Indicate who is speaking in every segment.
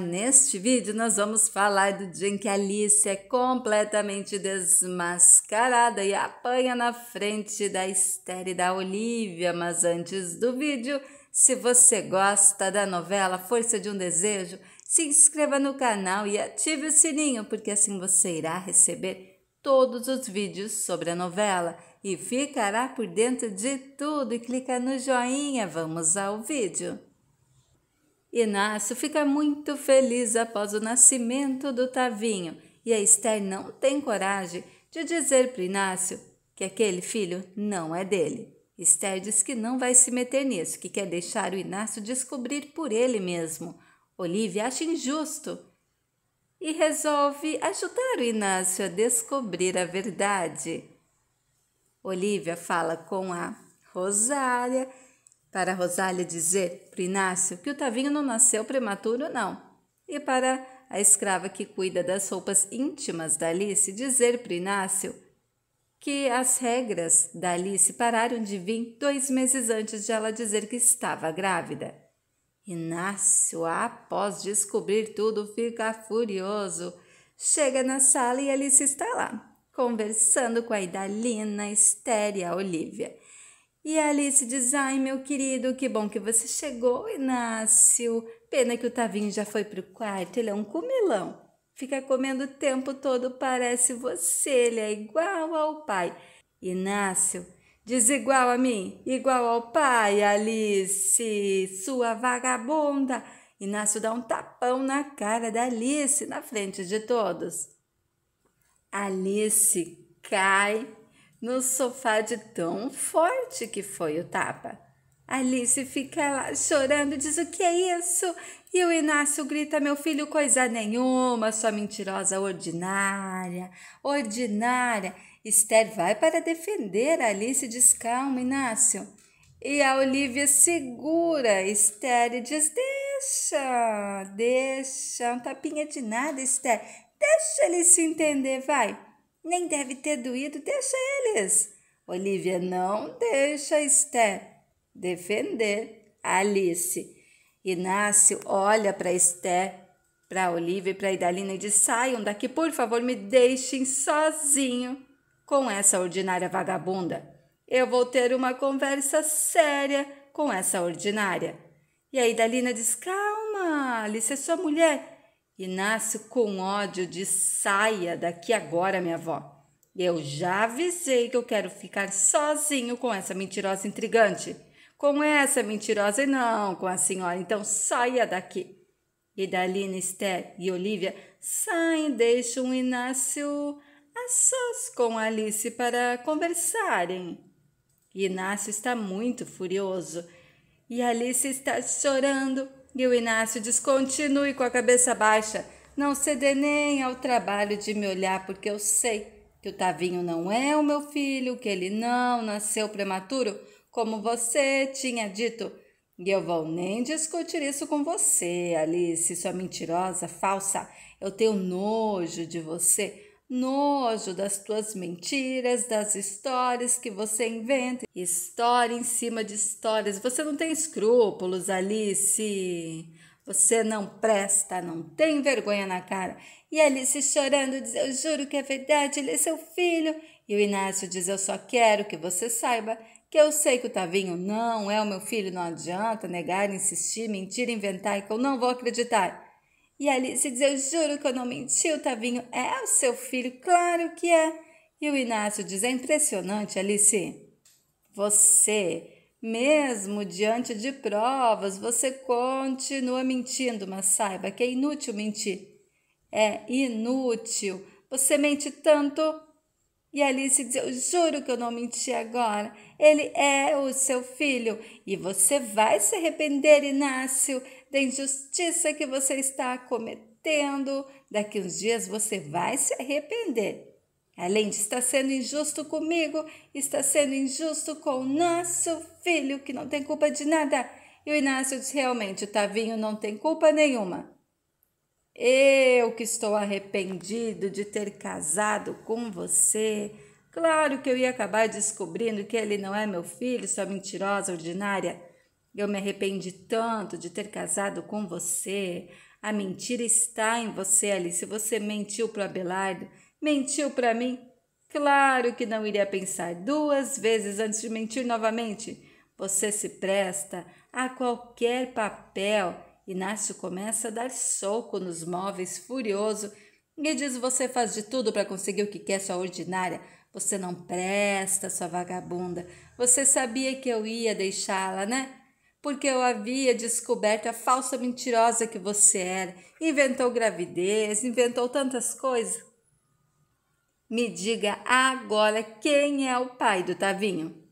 Speaker 1: Neste vídeo nós vamos falar do dia em que Alice é completamente desmascarada e apanha na frente da Esther e da Olivia. Mas antes do vídeo, se você gosta da novela Força de um Desejo, se inscreva no canal e ative o sininho, porque assim você irá receber todos os vídeos sobre a novela e ficará por dentro de tudo. E clica no joinha, vamos ao vídeo. Inácio fica muito feliz após o nascimento do Tavinho e a Esther não tem coragem de dizer para Inácio que aquele filho não é dele. Esther diz que não vai se meter nisso, que quer deixar o Inácio descobrir por ele mesmo. Olivia acha injusto e resolve ajudar o Inácio a descobrir a verdade. Olivia fala com a Rosária para Rosália dizer para Inácio que o Tavinho não nasceu prematuro, não. E para a escrava que cuida das roupas íntimas da Alice dizer para Inácio que as regras da Alice pararam de vir dois meses antes de ela dizer que estava grávida. Inácio, após descobrir tudo, fica furioso. Chega na sala e Alice está lá, conversando com a Idalina, Estéria, Olivia. E Alice diz: Ai, meu querido, que bom que você chegou, Inácio. Pena que o Tavinho já foi pro quarto, ele é um comilão. Fica comendo o tempo todo, parece você, ele é igual ao pai. Inácio, diz igual a mim, igual ao pai, Alice, sua vagabunda. Inácio dá um tapão na cara da Alice, na frente de todos. Alice cai no sofá de tão forte que foi o tapa. Alice fica lá chorando, diz o que é isso? E o Inácio grita: Meu filho, coisa nenhuma, sua mentirosa ordinária, ordinária. Esther vai para defender Alice, diz: Calma, Inácio. E a Olivia segura Esther e diz: Deixa, deixa, um tapinha de nada, Esther, deixa ele se entender, vai. Nem deve ter doído, deixa eles. Olivia, não deixa Esté defender Alice. Inácio olha para Esté, para Olivia e para Idalina e diz: saiam daqui, por favor, me deixem sozinho com essa ordinária vagabunda. Eu vou ter uma conversa séria com essa ordinária. E aí Dalina diz: Calma, Alice, é sua mulher. Inácio com ódio de saia daqui agora, minha avó. Eu já avisei que eu quero ficar sozinho com essa mentirosa intrigante. Com essa mentirosa e não com a senhora, então saia daqui. E Dalina, Esther e Olivia saem, deixam Inácio a sós com Alice para conversarem. Inácio está muito furioso e Alice está chorando e o Inácio diz: continue com a cabeça baixa. Não cede nem ao trabalho de me olhar, porque eu sei que o Tavinho não é o meu filho, que ele não nasceu prematuro, como você tinha dito. E eu vou nem discutir isso com você, Alice, sua mentirosa, falsa. Eu tenho nojo de você nojo das tuas mentiras, das histórias que você inventa, história em cima de histórias. Você não tem escrúpulos, Alice. Você não presta, não tem vergonha na cara. E Alice chorando diz: Eu juro que é verdade, ele é seu filho. E o Inácio diz: Eu só quero que você saiba que eu sei que o Tavinho não é o meu filho. Não adianta negar, insistir, mentir, inventar, que eu não vou acreditar. E Alice diz: Eu juro que eu não menti, o Tavinho é o seu filho, claro que é. E o Inácio diz: É impressionante, Alice. Você, mesmo diante de provas, você continua mentindo, mas saiba que é inútil mentir. É inútil. Você mente tanto e Alice diz: Eu juro que eu não menti agora. Ele é o seu filho. E você vai se arrepender, Inácio, da injustiça que você está cometendo. Daqui uns dias você vai se arrepender. Além de estar sendo injusto comigo, está sendo injusto com o nosso filho, que não tem culpa de nada. E o Inácio diz: Realmente, o Tavinho não tem culpa nenhuma. Eu que estou arrependido de ter casado com você. Claro que eu ia acabar descobrindo que ele não é meu filho, sua mentirosa ordinária. Eu me arrependi tanto de ter casado com você. A mentira está em você, Alice. Você mentiu para Abelardo, mentiu para mim. Claro que não iria pensar duas vezes antes de mentir novamente. Você se presta a qualquer papel Inácio começa a dar soco nos móveis, furioso, e diz: Você faz de tudo para conseguir o que quer, sua ordinária. Você não presta, sua vagabunda. Você sabia que eu ia deixá-la, né? Porque eu havia descoberto a falsa mentirosa que você era. Inventou gravidez, inventou tantas coisas. Me diga agora quem é o pai do Tavinho.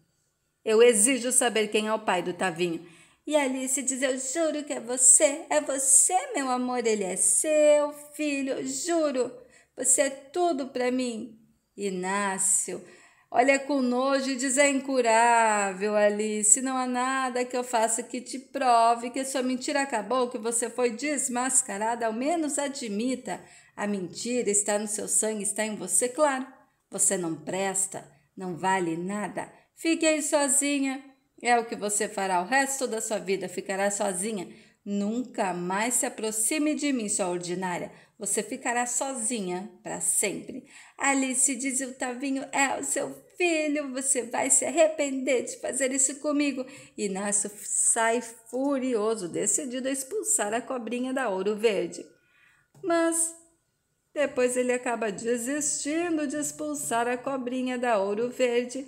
Speaker 1: Eu exijo saber quem é o pai do Tavinho. E Alice diz: Eu juro que é você, é você, meu amor, ele é seu filho, eu juro, você é tudo para mim. Inácio olha com nojo e diz: É incurável, Alice, não há nada que eu faça que te prove que sua mentira acabou, que você foi desmascarada, ao menos admita. A mentira está no seu sangue, está em você, claro. Você não presta, não vale nada. Fique aí sozinha, é o que você fará o resto da sua vida, ficará sozinha. Nunca mais se aproxime de mim, sua ordinária. Você ficará sozinha para sempre. Alice, diz o Tavinho, é o seu filho. Você vai se arrepender de fazer isso comigo. Inácio sai furioso, decidido a expulsar a cobrinha da Ouro Verde. Mas depois ele acaba desistindo de expulsar a cobrinha da Ouro Verde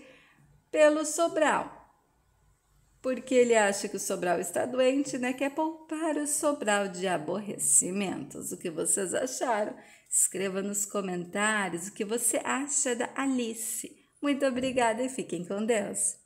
Speaker 1: pelo sobral porque ele acha que o Sobral está doente, né? Quer poupar o Sobral de aborrecimentos. O que vocês acharam? Escreva nos comentários o que você acha da Alice. Muito obrigada e fiquem com Deus.